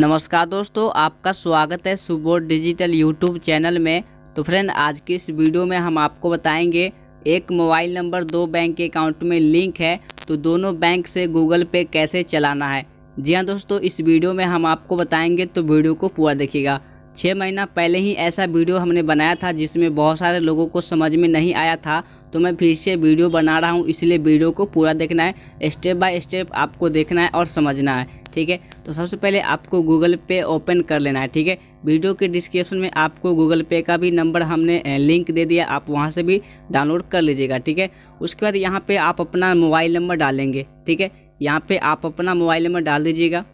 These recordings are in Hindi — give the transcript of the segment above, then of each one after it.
नमस्कार दोस्तों आपका स्वागत है सुबोध डिजिटल यूट्यूब चैनल में तो फ्रेंड आज की इस वीडियो में हम आपको बताएंगे एक मोबाइल नंबर दो बैंक के अकाउंट में लिंक है तो दोनों बैंक से गूगल पे कैसे चलाना है जी हाँ दोस्तों इस वीडियो में हम आपको बताएंगे तो वीडियो को पूरा देखिएगा छः महीना पहले ही ऐसा वीडियो हमने बनाया था जिसमें बहुत सारे लोगों को समझ में नहीं आया था तो मैं फिर से वीडियो बना रहा हूँ इसलिए वीडियो को पूरा देखना है स्टेप बाय स्टेप आपको देखना है और समझना है ठीक है तो सबसे पहले आपको गूगल पे ओपन कर लेना है ठीक है वीडियो के डिस्क्रिप्शन में आपको गूगल पे का भी नंबर हमने लिंक दे दिया आप वहाँ से भी डाउनलोड कर लीजिएगा ठीक है उसके बाद यहाँ पर आप अपना मोबाइल नंबर डालेंगे ठीक है यहाँ पर आप अपना मोबाइल नंबर डाल दीजिएगा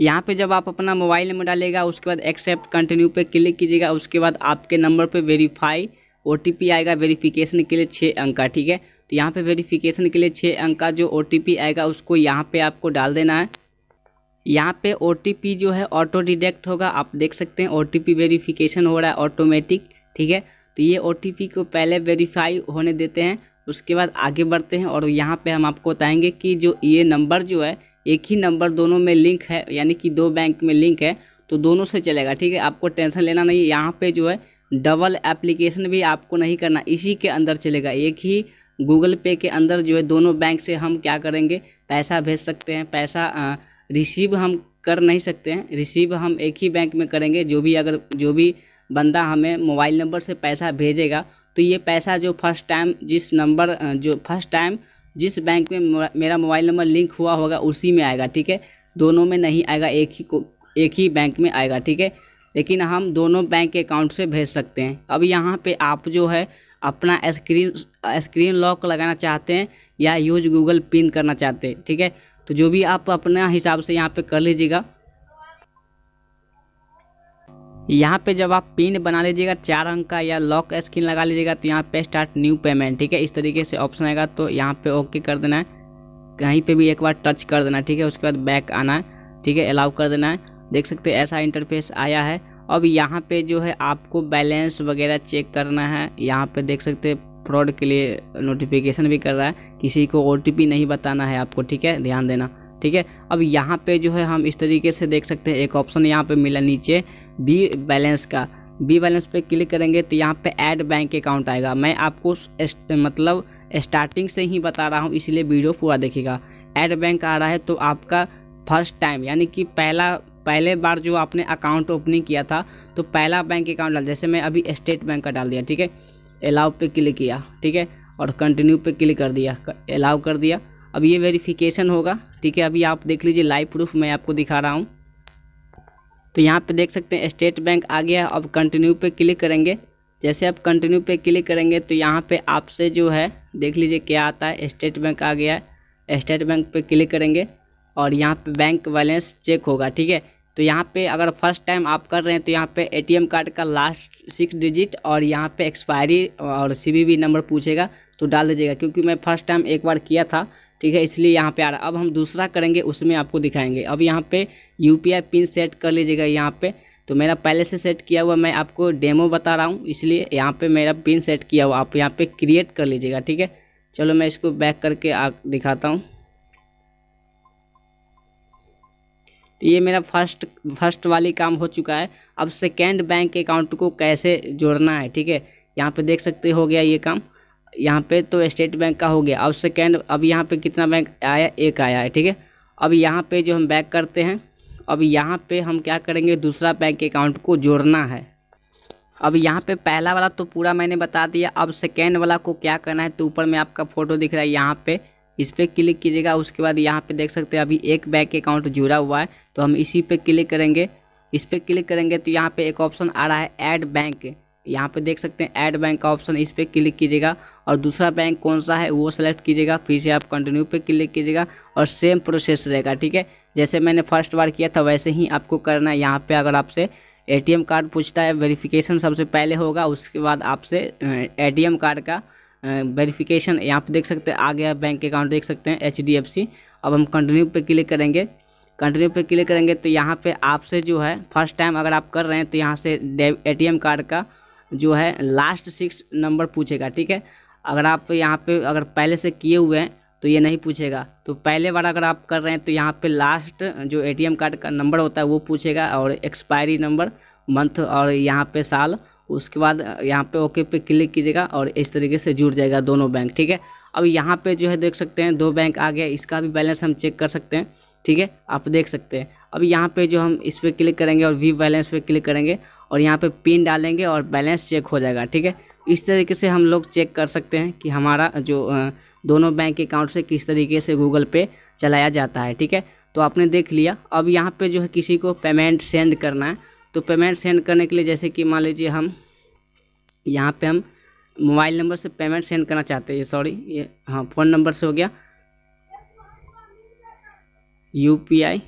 यहाँ पे जब आप अपना मोबाइल नंबर डालेगा उसके बाद एक्सेप्ट कंटिन्यू पे क्लिक कीजिएगा उसके बाद आपके नंबर पे वेरीफाई ओ आएगा वेरिफिकेशन के लिए छः अंक का ठीक है तो यहाँ पे वेरिफिकेशन के लिए छः अंक का जो ओ आएगा उसको यहाँ पे आपको डाल देना है यहाँ पे ओ जो है ऑटो डिडेक्ट होगा आप देख सकते हैं ओ वेरिफिकेशन हो रहा है ऑटोमेटिक ठीक है तो ये ओ को पहले वेरीफाई होने देते हैं उसके बाद आगे बढ़ते हैं और यहाँ पे हम आपको बताएंगे कि जो ये नंबर जो है एक ही नंबर दोनों में लिंक है यानी कि दो बैंक में लिंक है तो दोनों से चलेगा ठीक है आपको टेंशन लेना नहीं यहाँ पे जो है डबल एप्लीकेशन भी आपको नहीं करना इसी के अंदर चलेगा एक ही गूगल पे के अंदर जो है दोनों बैंक से हम क्या करेंगे पैसा भेज सकते हैं पैसा रिसीव हम कर नहीं सकते हैं रिसीव हम एक ही बैंक में करेंगे जो भी अगर जो भी बंदा हमें मोबाइल नंबर से पैसा भेजेगा तो ये पैसा जो फर्स्ट टाइम जिस नंबर जो फर्स्ट टाइम जिस बैंक में मेरा मोबाइल नंबर लिंक हुआ होगा उसी में आएगा ठीक है दोनों में नहीं आएगा एक ही को एक ही बैंक में आएगा ठीक है लेकिन हम दोनों बैंक अकाउंट से भेज सकते हैं अब यहाँ पे आप जो है अपना स्क्रीन स्क्रीन लॉक लगाना चाहते हैं या यूज गूगल पिन करना चाहते हैं ठीक है तो जो भी आप अपना हिसाब से यहाँ पे कर लीजिएगा यहाँ पे जब आप पिन बना लीजिएगा चार अंक का या लॉक स्क्रीन लगा लीजिएगा तो यहाँ पे स्टार्ट न्यू पेमेंट ठीक है इस तरीके से ऑप्शन आएगा तो यहाँ पे ओके कर देना है कहीं पे भी एक बार टच कर देना ठीक है उसके बाद बैक आना है ठीक है अलाउ कर देना है देख सकते हैं ऐसा इंटरफेस आया है अब यहाँ पे जो है आपको बैलेंस वगैरह चेक करना है यहाँ पे देख सकते हैं फ्रॉड के लिए नोटिफिकेशन भी कर रहा है किसी को ओ नहीं बताना है आपको ठीक है ध्यान देना ठीक है अब यहाँ पे जो है हम इस तरीके से देख सकते हैं एक ऑप्शन यहाँ पे मिला नीचे बी बैलेंस का बी बैलेंस पे क्लिक करेंगे तो यहाँ पे ऐड बैंक अकाउंट आएगा मैं आपको मतलब स्टार्टिंग से ही बता रहा हूँ इसलिए वीडियो पूरा देखिएगा ऐड बैंक आ रहा है तो आपका फर्स्ट टाइम यानी कि पहला पहले बार जो आपने अकाउंट ओपनिंग किया था तो पहला बैंक अकाउंट डाल जैसे मैं अभी स्टेट बैंक का डाल दिया ठीक है अलाउ पे क्लिक किया ठीक है और कंटिन्यू पे क्लिक कर दिया अलाउ कर दिया अब ये वेरिफिकेशन होगा ठीक है अभी आप देख लीजिए लाइव प्रूफ मैं आपको दिखा रहा हूँ तो यहाँ पर देख सकते हैं स्टेट बैंक आ गया अब कंटिन्यू पर क्लिक करेंगे जैसे आप कंटिन्यू पर क्लिक करेंगे तो यहाँ पर आपसे जो है देख लीजिए क्या आता है स्टेट बैंक आ गया है स्टेट बैंक पर क्लिक करेंगे और यहाँ पे बैंक बैलेंस चेक होगा ठीक है तो यहाँ पे अगर फर्स्ट टाइम आप कर रहे हैं तो यहाँ पे एटीएम कार्ड का लास्ट सिक्स डिजिट और यहाँ पे एक्सपायरी और सीवीवी नंबर पूछेगा तो डाल दीजिएगा क्योंकि मैं फर्स्ट टाइम एक बार किया था ठीक है इसलिए यहाँ पे आ रहा अब हम दूसरा करेंगे उसमें आपको दिखाएंगे अब यहाँ पे यू पिन सेट कर लीजिएगा यहाँ पर तो मेरा पहले से सेट किया हुआ मैं आपको डेमो बता रहा हूँ इसलिए यहाँ पर मेरा पिन सेट किया हुआ आप यहाँ पर क्रिएट कर लीजिएगा ठीक है चलो मैं इसको बैक करके आ दिखाता हूँ तो ये मेरा फर्स्ट फर्स्ट वाली काम हो चुका है अब सेकेंड बैंक अकाउंट को कैसे जोड़ना है ठीक है यहाँ पे देख सकते हो गया ये काम यहाँ पे तो स्टेट बैंक का हो गया अब सेकेंड अब यहाँ पे कितना बैंक आया एक आया है ठीक है अब यहाँ पे जो हम बैक करते हैं अब यहाँ पे हम क्या करेंगे दूसरा बैंक अकाउंट को जोड़ना है अब यहाँ पे पहला वाला तो पूरा मैंने बता दिया अब सेकेंड वाला को क्या करना है तो ऊपर में आपका फ़ोटो दिख रहा है यहाँ पर इस पर क्लिक कीजिएगा उसके बाद यहाँ पे देख सकते हैं अभी एक बैंक अकाउंट जुड़ा हुआ है तो हम इसी पे क्लिक करेंगे इस पर क्लिक करेंगे तो यहाँ पे एक ऑप्शन आ रहा है ऐड बैंक यहाँ पे देख सकते हैं ऐड बैंक का ऑप्शन इस पर क्लिक कीजिएगा और दूसरा बैंक कौन सा है वो सेलेक्ट कीजिएगा फिर से आप कंटिन्यू पर क्लिक कीजिएगा और सेम प्रोसेस रहेगा ठीक है जैसे मैंने फर्स्ट बार किया था वैसे ही आपको करना है यहाँ पर अगर आपसे एटीएम कार्ड पूछता है वेरिफिकेशन सबसे पहले होगा उसके बाद आपसे एटीएम कार्ड का वेरिफिकेशन यहाँ पे देख सकते हैं आ गया बैंक अकाउंट देख सकते हैं एच अब हम कंटिन्यू पे क्लिक करेंगे कंटिन्यू पे क्लिक करेंगे तो यहाँ पे आपसे जो है फर्स्ट टाइम अगर आप कर रहे हैं तो यहाँ से ए कार्ड का जो है लास्ट सिक्स नंबर पूछेगा ठीक है अगर आप यहाँ पे अगर पहले से किए हुए हैं तो ये नहीं पूछेगा तो पहले बार अगर आप कर रहे हैं तो यहाँ पे लास्ट जो एटीएम कार्ड का नंबर होता है वो पूछेगा और एक्सपायरी नंबर मंथ और यहाँ पे साल उसके बाद यहाँ पे ओके पे क्लिक कीजिएगा और इस तरीके से जुड़ जाएगा दोनों बैंक ठीक है अब यहाँ पे जो है देख सकते हैं दो बैंक आ गया इसका भी बैलेंस हम चेक कर सकते हैं ठीक है आप देख सकते हैं अब यहाँ पे जो हम इस पर क्लिक करेंगे और वी बैलेंस पे क्लिक करेंगे और यहाँ पे पिन डालेंगे और बैलेंस चेक हो जाएगा ठीक है इस तरीके से हम लोग चेक कर सकते हैं कि हमारा जो दोनों बैंक अकाउंट से किस तरीके से गूगल पे चलाया जाता है ठीक है तो आपने देख लिया अब यहाँ पर जो है किसी को पेमेंट सेंड करना है तो पेमेंट सेंड करने के लिए जैसे कि मान लीजिए हम यहाँ पे हम मोबाइल नंबर से पेमेंट सेंड करना चाहते हैं सॉरी ये हाँ फ़ोन नंबर से हो गया यू पी आई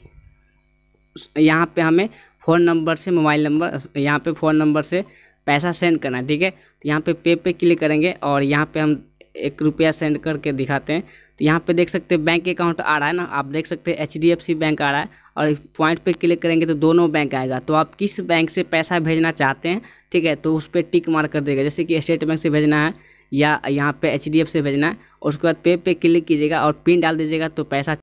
यहाँ पर हमें फ़ोन नंबर से मोबाइल नंबर यहाँ पे फ़ोन नंबर से पैसा सेंड करना है ठीक है तो यहाँ पे पे पे क्लिक करेंगे और यहाँ पे हम एक रुपया सेंड करके दिखाते हैं यहाँ पे देख सकते हैं बैंक अकाउंट आ रहा है ना आप देख सकते हैं एच बैंक आ रहा है और पॉइंट पे क्लिक करेंगे तो दोनों बैंक आएगा तो आप किस बैंक से पैसा भेजना चाहते हैं ठीक है तो उस पर टिक मार कर देगा जैसे कि स्टेट बैंक से भेजना है या यहाँ पे एच से भेजना है और उसके बाद पे पे क्लिक कीजिएगा और पिन डाल दीजिएगा तो पैसा